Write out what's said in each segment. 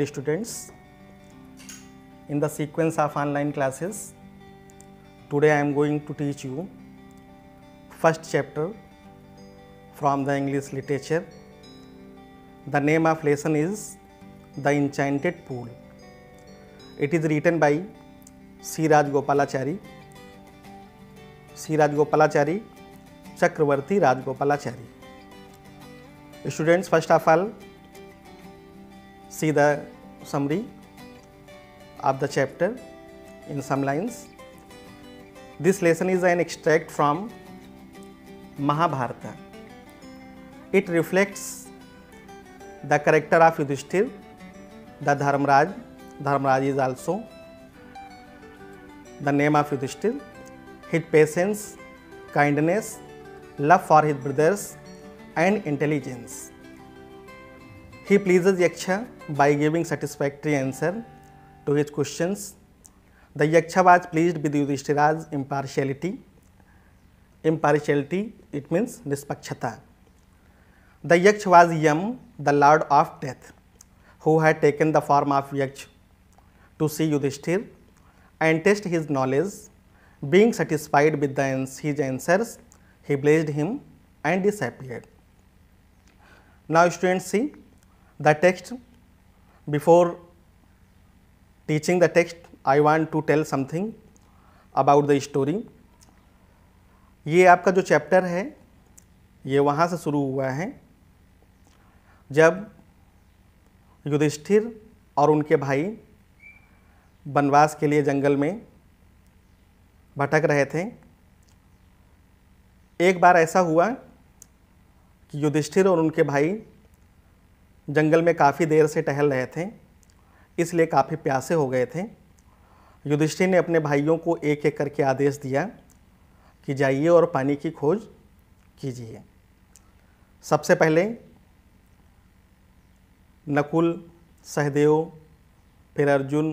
dear students, in the sequence of online classes, today I am going to teach you first chapter from the English literature. The name of lesson is The Enchanted Pool. It is written by C. Raj Gopalachari. C. Raj Gopalachari, Chakravarti Raj Gopalachari. Students, first of all, see the summary of the chapter in some lines. This lesson is an extract from Mahabharata. It reflects the character of Yudhishthir, the Dharmaraj. Dharmaraj is also the name of Yudhishthir. His patience, kindness, love for his brothers and intelligence. He pleases Yaksha by giving satisfactory answer to his questions. The Yaksha was pleased with Yudhishthira's impartiality. Impartiality, it means nispakshata. The Yaksh was Yam, the lord of death, who had taken the form of Yaksh to see Yudhishthir and test his knowledge. Being satisfied with the, his answers, he blessed him and disappeared. Now, students see the text before teaching the text I want to tell something about the story ये आपका जो chapter है ये वहाँ से शुरू हुआ है जब युधिष्ठिर और उनके भाई वनवास के लिए जंगल में भटक रहे थे एक बार ऐसा हुआ कि युधिष्ठिर और उनके भाई जंगल में काफ़ी देर से टहल रहे थे इसलिए काफ़ी प्यासे हो गए थे युधिष्ठिर ने अपने भाइयों को एक एक करके आदेश दिया कि जाइए और पानी की खोज कीजिए सबसे पहले नकुल सहदेव फिर अर्जुन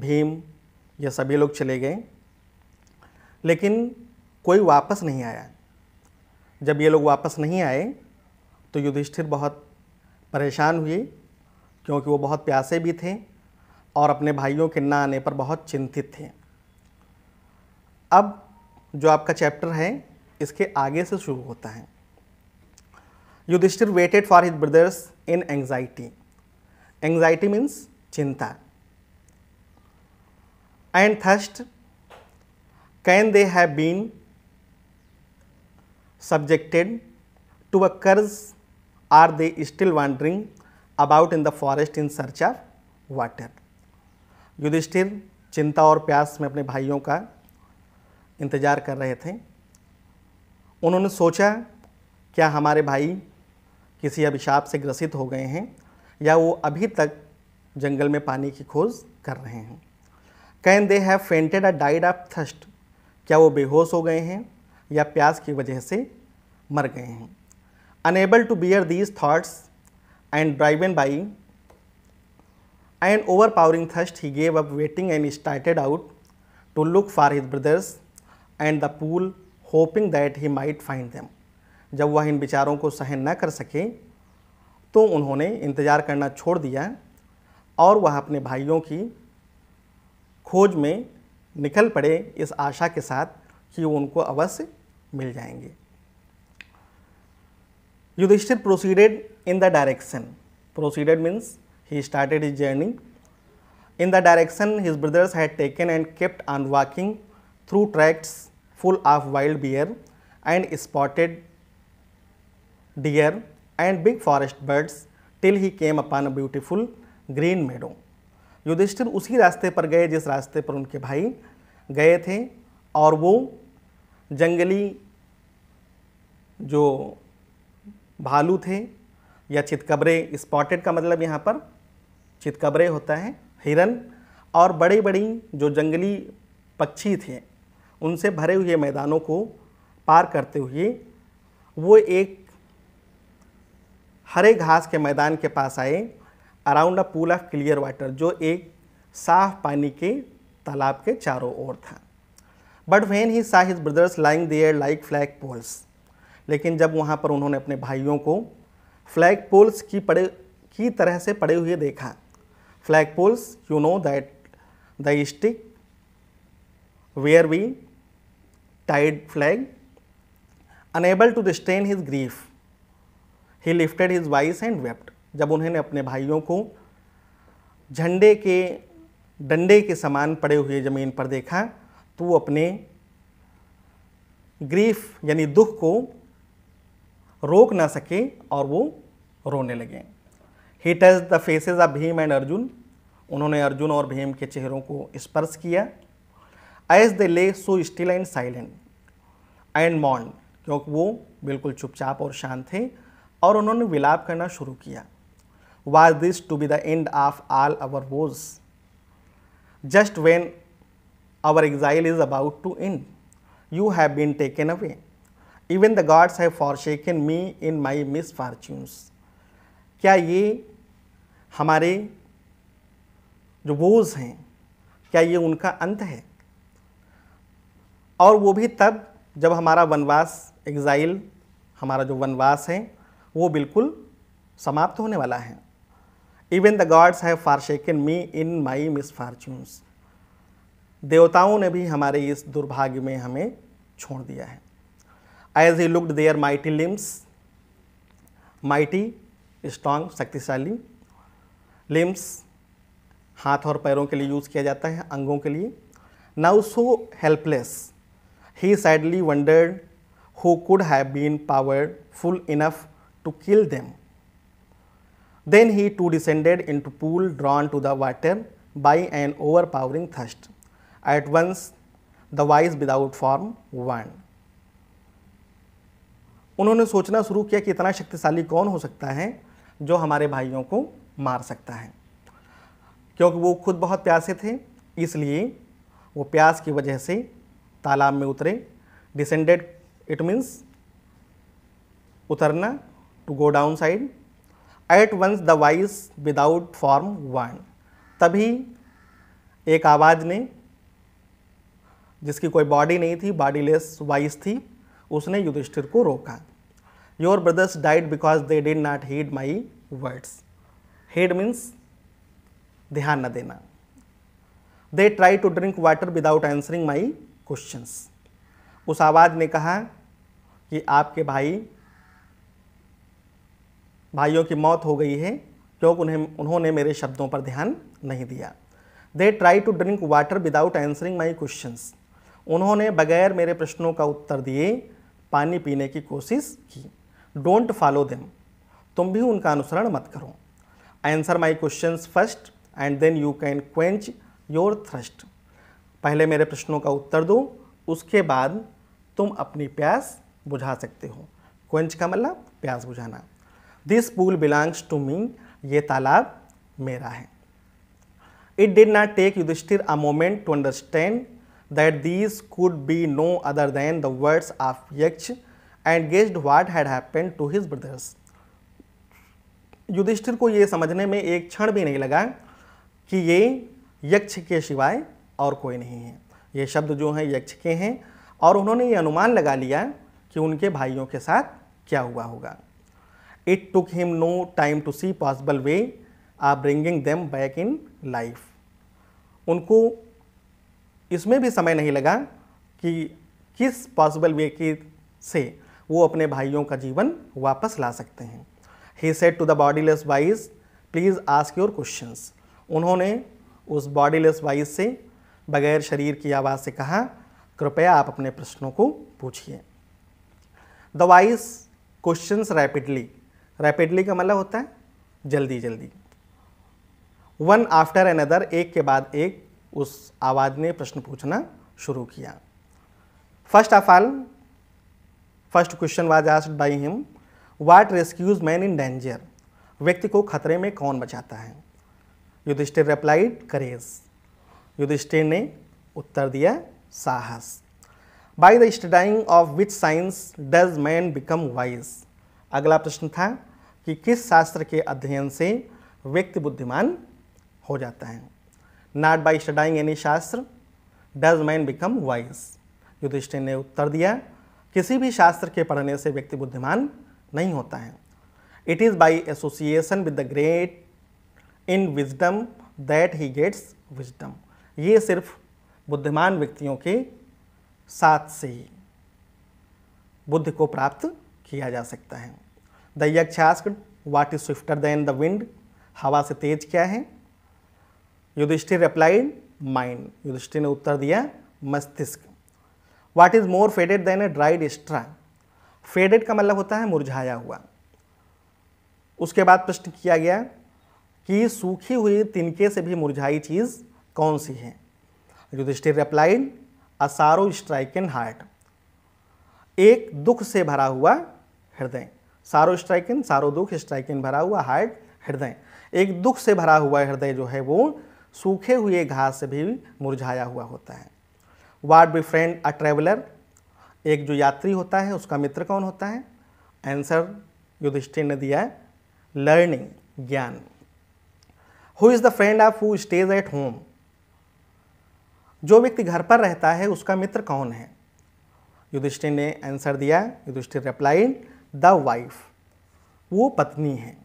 भीम ये सभी लोग चले गए लेकिन कोई वापस नहीं आया जब ये लोग वापस नहीं आए तो युधिष्ठिर बहुत परेशान हुए क्योंकि वो बहुत प्यासे भी थे और अपने भाइयों के ना आने पर बहुत चिंतित थे अब जो आपका चैप्टर है इसके आगे से शुरू होता है Yudhishthir waited for his brothers in anxiety anxiety means चिंता and thirst can they have been subjected to a curse are they still wandering about in the forest in search of water Yudhishthir चिंता और प्यास में अपने भाइयों का इंतज़ार कर रहे थे उन्होंने सोचा क्या हमारे भाई किसी अभिशाप से ग्रसित हो गए हैं या वो अभी तक जंगल में पानी की खोज कर रहे हैं can they have fainted or died of thirst क्या वो बेहोश हो गए हैं या प्यास की वजह से मर गए हैं unable to bear these thoughts and driven by an overpowering thirst he gave up waiting and started out to look for his brothers and the pool hoping that he might find them जब वह इन विचारों को सहन न कर सके तो उन्होंने इंतज़ार करना छोड़ दिया और वह अपने भाइयों की खोज में निकल पड़े इस आशा के साथ कि उनको अवश्य मिल जाएंगे Yudhishthir proceeded in the direction. Proceeded means he started his journey. In the direction his brothers had taken and kept on walking through tracts full of wild bear and spotted deer and big forest birds till he came upon a beautiful green meadow. Yudhishthir उसी रास्ते पर गए जिस रास्ते पर उनके भाई गए थे और वो जंगली जो भालू थे या चितकबरे स्पॉटेड का मतलब यहाँ पर चितकबरे होता है हिरन और बड़े बड़ी जो जंगली पक्षी थे उनसे भरे हुए मैदानों को पार करते हुए वो एक हरे घास के मैदान के पास आए around a pool of clear water जो एक साफ पानी के तालाब के चारों ओर था but when he saw his brothers lying there like flag poles लेकिन जब वहाँ पर उन्होंने अपने भाइयों को फ्लैग पोल्स की पड़े की तरह से पड़े हुए देखा flag poles you know that the stick where we tied flag unable to sustain his grief he lifted his voice and wept जब उन्होंने अपने भाइयों को झंडे के डंडे के समान पड़े हुए ज़मीन पर देखा तो वो अपने ग्रीफ यानी दुख को रोक ना सके और वो रोने लगे he touch the faces of Bhim and Arjun उन्होंने अर्जुन और भीम के चेहरों को स्पर्श किया as they lay so still and silent and मॉन्ड क्योंकि वो बिल्कुल चुपचाप और शांत थे और उन्होंने विलाप करना शुरू किया was this to be the end of all our woes just when our exile is about to end you have been taken away even the gods have forsaken me in my mis misfortunes क्या ये हमारे जो was हैं क्या ये उनका अंत है और वो भी तब जब हमारा वनवास एग्ज़ाइल हमारा जो वनवास है वो बिल्कुल समाप्त होने वाला है even the gods have shaken me in my mis misfortunes देवताओं ने भी हमारे इस दुर्भाग्य में हमें छोड़ दिया है as he looked their mighty limbs, mighty, strong, शक्तिशाली limbs, हाथ और पैरों के लिए यूज़ किया जाता है अंगों के लिए Now so helpless, he sadly wondered who could have been powerful enough to kill them. Then he too descended into pool drawn to the water by an overpowering thirst. At once the wise without form warned. उन्होंने सोचना शुरू किया कि इतना शक्तिशाली कौन हो सकता है जो हमारे भाइयों को मार सकता है क्योंकि वो खुद बहुत प्यासे थे इसलिए वो प्यास की वजह से तालाब में उतरे डिसेंडेड इट मीन्स उतरना to go down side at once the voice without form वन तभी एक आवाज़ ने जिसकी कोई बॉडी नहीं थी बॉडीलेस वाइस थी उसने युधिष्ठिर को रोका your brothers died because they did not heed my words heed means ध्यान न देना they try to drink water without answering my questions उस आवाज़ ने कहा कि आपके भाई भाइयों की मौत हो गई है क्योंकि उन्हें उन्होंने मेरे शब्दों पर ध्यान नहीं दिया they try to drink water without answering my questions उन्होंने बगैर मेरे प्रश्नों का उत्तर दिए पानी पीने की कोशिश की डोंट फॉलो देम तुम भी उनका अनुसरण मत करो answer my question first and then you can quench your thirst पहले मेरे प्रश्नों का उत्तर दो उसके बाद तुम अपनी प्यास बुझा सकते हो क्वेंच का मतलब प्यास बुझाना this pool belongs to me ये तालाब मेरा है it did not take Yudhishthir a moment to understand that these could be no other than the words of Yaksh and guessed what had happened to his brothers. Yudhishthir को ये समझने में एक क्षण भी नहीं लगा कि ये यक्ष के सिवाय और कोई नहीं है ये शब्द जो हैं यक्ष के हैं और उन्होंने ये अनुमान लगा लिया कि उनके भाइयों के साथ क्या हुआ होगा it took him no time to see possible way are bringing them back in life उनको इसमें भी समय नहीं लगा कि किस पॉसिबल वे की से वो अपने भाइयों का जीवन वापस ला सकते हैं he said to the bodiless voice please ask your questions उन्होंने उस बॉडीलेस वाइज से बगैर शरीर की आवाज़ से कहा कृपया आप अपने प्रश्नों को पूछिए the voice questioned rapidly rapidly का मतलब होता है जल्दी जल्दी वन आफ्टर एन अदर एक के बाद एक उस आवाज़ ने प्रश्न पूछना शुरू किया first of all first question was asked by him what rescues man in danger व्यक्ति को खतरे में कौन बचाता है युधिष्ठिर रिप्लाइड करेज युधिष्ठिर ने उत्तर दिया साहस by the studying of which science does man become wise अगला प्रश्न था कि किस शास्त्र के अध्ययन से व्यक्ति बुद्धिमान हो जाता है not by studying any shastra does man become wise Yudhishthir ने उत्तर दिया किसी भी शास्त्र के पढ़ने से व्यक्ति बुद्धिमान नहीं होता है it is by association with the great in wisdom that he gets wisdom ये सिर्फ बुद्धिमान व्यक्तियों के साथ से ही बुद्ध को प्राप्त किया जा सकता है the Yaksha asked what is swifter than the wind हवा से तेज क्या है युधिष्ठिर रिप्लाइड माइंड युधिष्ठिर ने उत्तर दिया मस्तिष्क what is more faded than a dried straw faded का मतलब होता है मुरझाया हुआ उसके बाद प्रश्न किया गया कि सूखी हुई तिनके से भी मुरझाई चीज़ कौन सी है Yudhishthir replied a sorrow strike stricken heart एक दुख से भरा हुआ हृदय सारो स्ट्राइकिन सारो दुख स्ट्राइकिन भरा हुआ हार्ट हृदय एक दुख से भरा हुआ हृदय जो है वो सूखे हुए घास से भी मुरझाया हुआ होता है what befriend a traveller एक जो यात्री होता है उसका मित्र कौन होता है आंसर युधिष्ठिर ने दिया है लर्निंग ज्ञान who is the friend of who stays at home जो व्यक्ति घर पर रहता है उसका मित्र कौन है युधिष्ठिर ने आंसर दिया युधिष्ठिर रिप्लाइड द वाइफ वो पत्नी है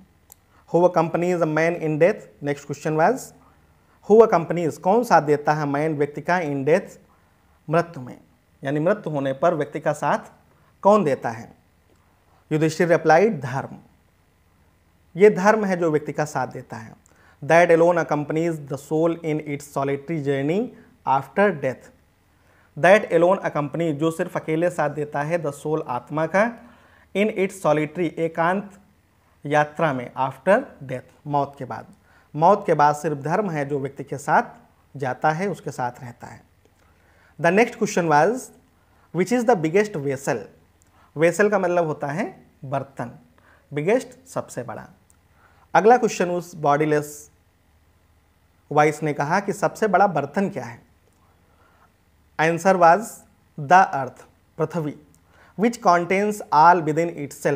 who company is a man in death next question was हुआ कंपनीज कौन साथ देता है मैन व्यक्ति का इन डेथ मृत्यु में यानी मृत्यु होने पर व्यक्ति का साथ कौन देता है युधिष्ठिर रिप्लाइड धर्म ये धर्म है जो व्यक्ति का साथ देता है that alone a companies the soul in its solitary journey after death that alone a company जो सिर्फ अकेले साथ देता है द सोल आत्मा का इन इट्स सॉलिटरी एकांत यात्रा में आफ्टर डेथ मौत के बाद मौत के बाद सिर्फ धर्म है जो व्यक्ति के साथ जाता है उसके साथ रहता है the next question was which is the biggest vessel vessel का मतलब होता है बर्तन बिगेस्ट सबसे बड़ा अगला क्वेश्चन उस बॉडीलेस वाइस ने कहा कि सबसे बड़ा बर्तन क्या है आंसर वाज द अर्थ पृथ्वी which contains all within its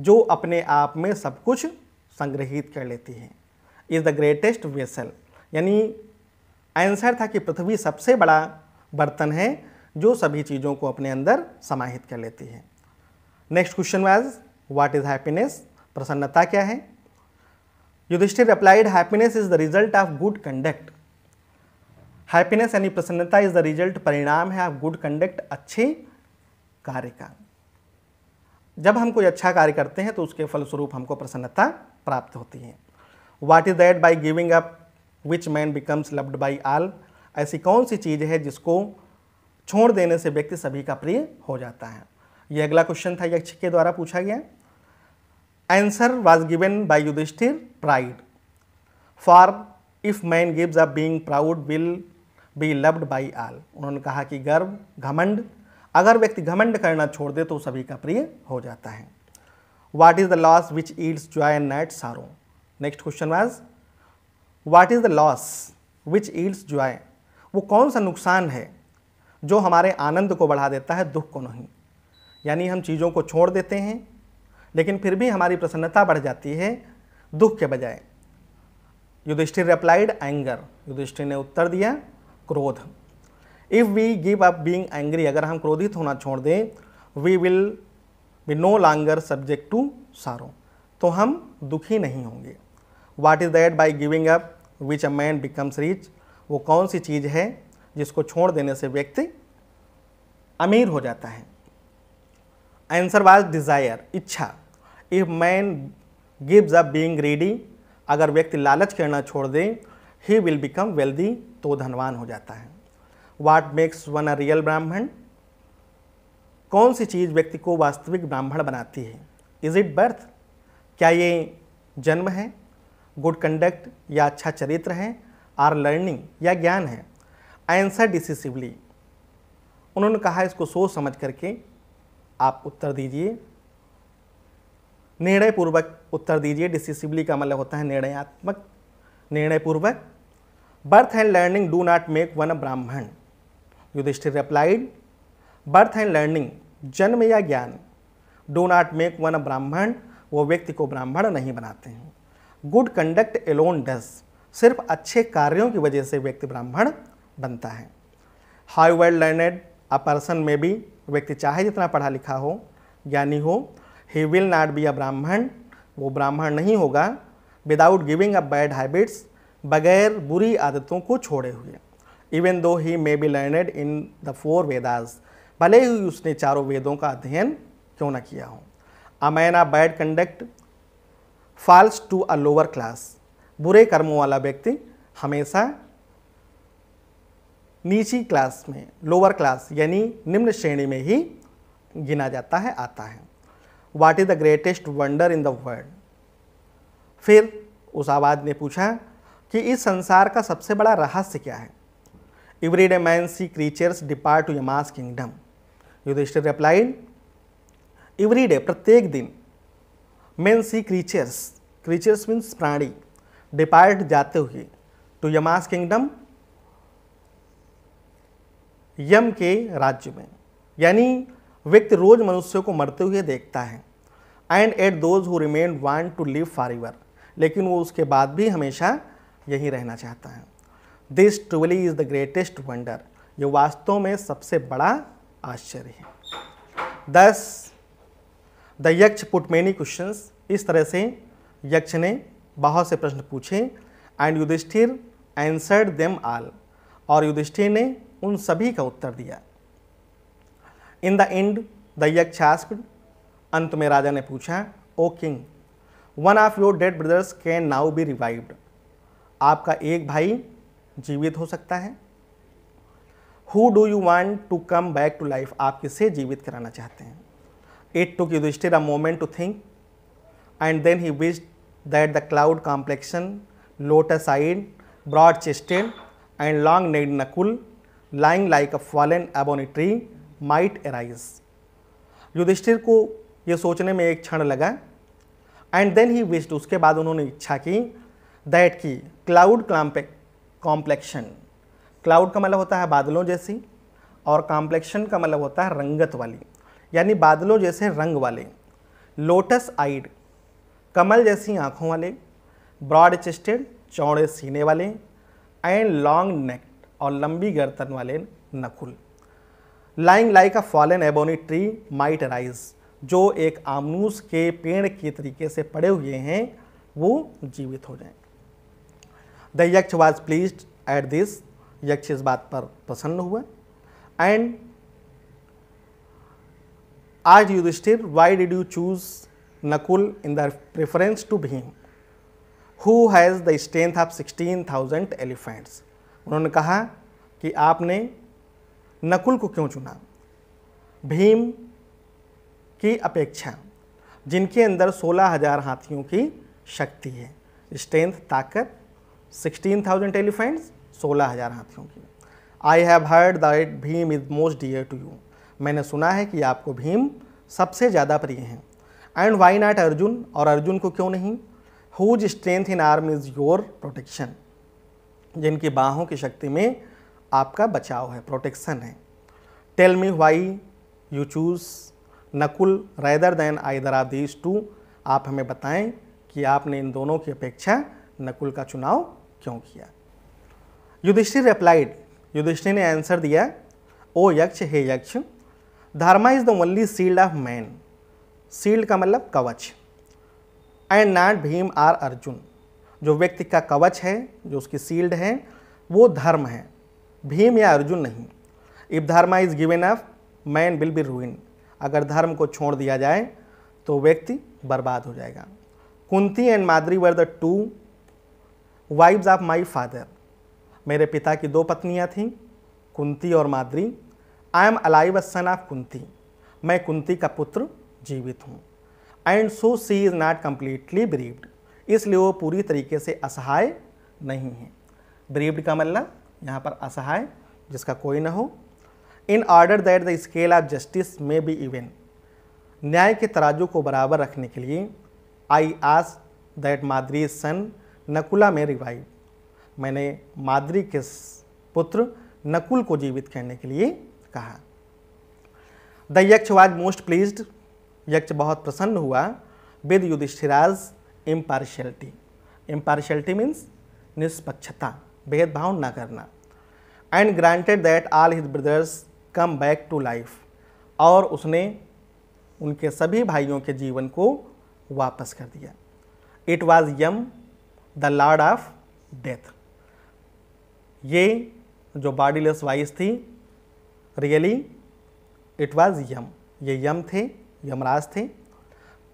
जो अपने आप में सब कुछ संग्रहित कर लेती है इज़ द ग्रेटेस्ट वेसल यानी आंसर था कि पृथ्वी सबसे बड़ा बर्तन है जो सभी चीज़ों को अपने अंदर समाहित कर लेती है next question was what is happiness प्रसन्नता क्या है Yudhishthir replied happiness is the result of good conduct happiness यानी प्रसन्नता इज द रिजल्ट परिणाम है ऑफ गुड कंडक्ट अच्छे कार्य का जब हम कोई अच्छा कार्य करते हैं तो उसके फलस्वरूप हमको प्रसन्नता प्राप्त होती है what is that by giving up which man becomes loved by all ऐसी कौन सी चीज़ है जिसको छोड़ देने से व्यक्ति सभी का प्रिय हो जाता है यह अगला क्वेश्चन था यक्ष के द्वारा पूछा गया answer was given by Yudhishthir pride for if man gives up being proud will be loved by all उन्होंने कहा कि गर्व घमंड अगर व्यक्ति घमंड करना छोड़ दे तो सभी का प्रिय हो जाता है what is the loss which yields joy and not sorrow next question was what is the loss which yields joy वो कौन सा नुकसान है जो हमारे आनंद को बढ़ा देता है दुख को नहीं यानी हम चीज़ों को छोड़ देते हैं लेकिन फिर भी हमारी प्रसन्नता बढ़ जाती है दुख के बजाय युधिष्ठिर रिप्लाइड एंगर युधिष्ठिर ने उत्तर दिया क्रोध if we give up being angry अगर हम क्रोधित होना छोड़ दें we will be no longer subject to sorrow तो हम दुखी नहीं होंगे what is that by giving up which a man becomes rich वो कौन सी चीज़ है जिसको छोड़ देने से व्यक्ति अमीर हो जाता है आंसर वाज डिज़ायर इच्छा if man gives up being greedy अगर व्यक्ति लालच करना छोड़ दे ही विल बिकम वेल्दी तो धनवान हो जाता है what makes one a real Brahmin कौन सी चीज़ व्यक्ति को वास्तविक ब्राह्मण बनाती है इज़ इट बर्थ क्या ये जन्म है गुड कंडक्ट या अच्छा चरित्र है आर लर्निंग या ज्ञान है आंसर डिसिसिवली उन्होंने कहा इसको सोच समझ करके आप उत्तर दीजिए निर्णयपूर्वक उत्तर दीजिए डिसिसिवली का मतलब होता है निर्णयात्मक निर्णयपूर्वक birth and learning do not make one a Brahmin Yudhishthir replied birth and learning जन्म या ज्ञान do not make one a Brahmin वो व्यक्ति को ब्राह्मण नहीं बनाते हैं गुड कंडक्ट एलोन डज सिर्फ अच्छे कार्यों की वजह से व्यक्ति ब्राह्मण बनता है however learned a person में भी व्यक्ति चाहे जितना पढ़ा लिखा हो ज्ञानी हो he will not be a Brahmin वो ब्राह्मण नहीं होगा without giving a bad habits बगैर बुरी आदतों को छोड़े हुए even though he may be learned in the four Vedas भले ही उसने चारों वेदों का अध्ययन क्यों ना किया हो a man a bad conduct falls to a lower class बुरे कर्मों वाला व्यक्ति हमेशा नीची क्लास में लोअर क्लास यानी निम्न श्रेणी में ही गिना जाता है आता है what is the greatest wonder in the world फिर उस आवाज़ ने पूछा कि इस संसार का सबसे बड़ा रहस्य क्या है every day man see creatures depart to Yama's kingdom Yudhishthir replied every day प्रत्येक दिन men see creatures creatures means प्राणी डिपार्ट जाते हुए टू यमास किंगडम यम के राज्य में यानी व्यक्ति रोज मनुष्यों को मरते हुए देखता है and yet those who remain want to live forever लेकिन वो उसके बाद भी हमेशा यहीं रहना चाहता है this truly is the greatest wonder ये वास्तव में सबसे बड़ा आश्चर्य है दस द यक्ष पुट मेनी क्वेश्चन इस तरह से यक्ष ने बहुत से प्रश्न पूछे and Yudhishthir answered them all और युधिष्ठिर ने उन सभी का उत्तर दिया in the end the Yaksha asked अंत में राजा ने पूछा O king one of your dead brothers can now be revived आपका एक भाई जीवित हो सकता है who do you want to come back to life आप किसे जीवित कराना चाहते हैं It took Yudhishthir a moment to think, and then he wished that the cloud complexion, lotus eyed, broad chested, and long necked Nakul, lying like a fallen ebony tree, might arise. Yudhishthir को ये सोचने में एक क्षण लगा and then he wished उसके बाद उन्होंने इच्छा की that की cloud complexion, cloud का मतलब होता है बादलों जैसी और complexion का मतलब होता है रंगत वाली यानी बादलों जैसे रंग वाले लोटस आइड कमल जैसी आँखों वाले ब्रॉड चेस्टेड चौड़े सीने वाले एंड लॉन्ग नेक और लंबी गर्तन वाले Nakul lying like a fallen ebony tree might rise जो एक आमनूस के पेड़ के तरीके से पड़े हुए हैं वो जीवित हो जाएं द यक्ष वॉज प्लीज एट दिस यक्ष इस बात पर प्रसन्न हुआ एंड आज Yudhishthir why did you choose Nakul in the preference to Bhima who has the strength of sixteen thousand elephants उन्होंने कहा कि आपने नकुल को क्यों चुना भीम की अपेक्षा जिनके अंदर सोलह हजार हाथियों की शक्ति है स्ट्रेंथ ताकत सिक्सटीन थाउजेंड एलिफेंट्स सोलह हजार हाथियों की I have heard that Bhima is most dear to you मैंने सुना है कि आपको भीम सबसे ज़्यादा प्रिय हैं एंड वाई नॉट अर्जुन और अर्जुन को क्यों नहीं whose strength in arm is your protection जिनकी बाहों की शक्ति में आपका बचाव है प्रोटेक्शन है tell me why you choose Nakul rather than other of these two आप हमें बताएं कि आपने इन दोनों की अपेक्षा नकुल का चुनाव क्यों किया युधिष्ठिर रिप्लाइड युधिष्ठिर ने आंसर दिया ओ यक्ष हे Yaksha Dharma is the only shield of man shield का मतलब कवच and not Bhima or Arjun जो व्यक्ति का कवच है जो उसकी सील्ड है वो धर्म है भीम या अर्जुन नहीं if Dharma is given of man will be ruin अगर धर्म को छोड़ दिया जाए तो व्यक्ति बर्बाद हो जाएगा Kunti and Madri were the two wives of my father मेरे पिता की दो पत्नियां थीं कुंती और Madri I am alive a son of Kunti मैं कुंती का पुत्र जीवित हूँ and so she is not completely bereaved इसलिए वो पूरी तरीके से असहाय नहीं है ब्रीव्ड का मतलब यहाँ पर असहाय जिसका कोई ना हो in order that the scale of justice may be even न्याय के तराजू को बराबर रखने के लिए आई आस दैट मादरी सन नकुला में रिवाइव मैंने मादरी के पुत्र नकुल को जीवित करने के लिए कहा द यक्ष वाज मोस्ट प्लीज्ड यक्ष बहुत प्रसन्न हुआ with Yudhishthir's impartiality impartiality means निष्पक्षता भेदभाव न करना and granted that all his brothers come back to life और उसने उनके सभी भाइयों के जीवन को वापस कर दिया it was Yama the lord of death ये जो बॉडीलेस वाइस थी रियली इट वॉज यम ये यम थे यमराज थे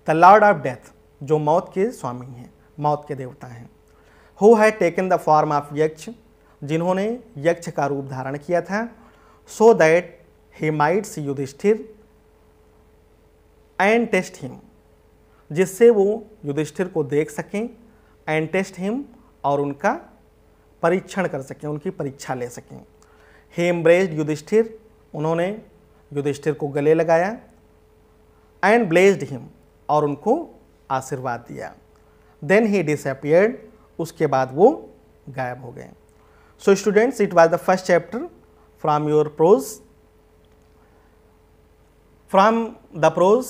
द लॉर्ड ऑफ डेथ जो मौत के स्वामी हैं मौत के देवता हैं हु है टेकन द फॉर्म ऑफ यक्ष जिन्होंने यक्ष का रूप धारण किया था so that he might Yudhishthir and test him जिससे वो युधिष्ठिर को देख सकें एंड टेस्ट हिम और उनका परीक्षण कर सकें उनकी परीक्षा ले सकें ही एम्ब्रेज युधिष्ठिर उन्होंने युधिष्ठिर को गले लगाया एंड ब्लेस्ड हिम और उनको आशीर्वाद दिया देन ही डिसअपियर्ड उसके बाद वो गायब हो गए so students it was the first chapter from your prose from the prose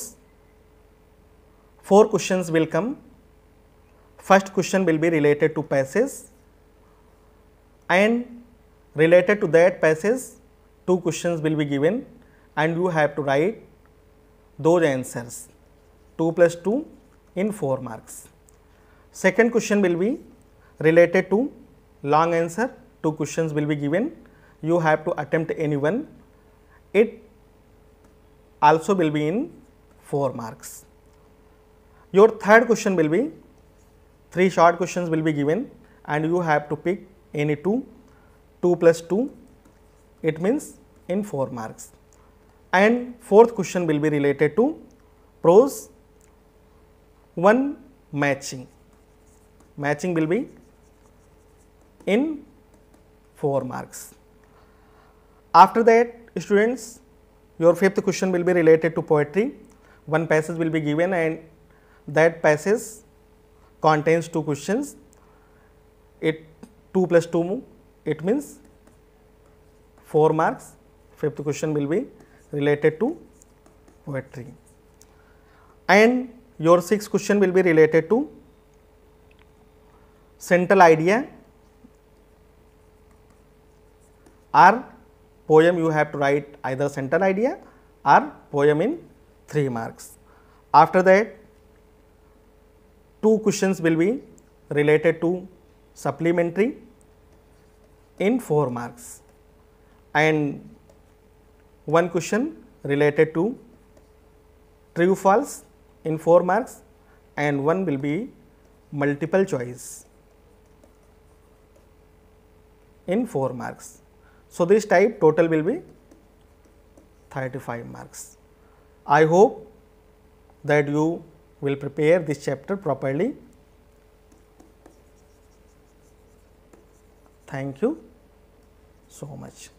four question will come first question will be related to passage and related to that passage two questions will be given and you have to write those answers 2 plus 2 in 4 marks. Second question will be related to long answer 2 questions will be given you have to attempt any one it also will be in 4 marks. Your third question will be 3 short questions will be given and you have to pick any 2 2 plus 2 it means in 4 marks. And fourth question will be related to prose 1 matching. Matching will be in 4 marks. After that students your fifth question will be related to poetry. One passage will be given and that passage contains two questions. It 2 plus 2 it means 4 marks. Fifth question will be related to poetry. And your sixth question will be related to central idea or poem you have to write either central idea or poem in 3 marks. After that two questions will be related to supplementary in 4 marks and one question related to true false in 4 marks and one will be multiple choice in 4 marks. So, this type total will be 35 marks. I hope that you will prepare this chapter properly. Thank you so much.